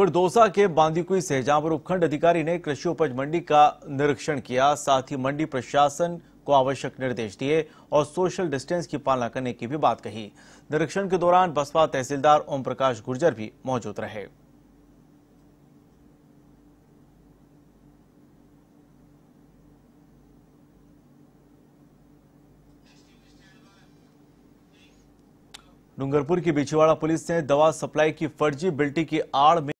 बरदोसा के बांदीकुई सहजामपुर उपखंड अधिकारी ने कृषि उपज मंडी का निरीक्षण किया साथ ही मंडी प्रशासन को आवश्यक निर्देश दिए और सोशल डिस्टेंस की पालना करने की भी बात कही निरीक्षण के दौरान बसपा तहसीलदार ओम प्रकाश गुर्जर भी मौजूद रहे डूंगरपुर की बिछवाड़ा पुलिस ने दवा सप्लाई की फर्जी बिल्टी की आड़ में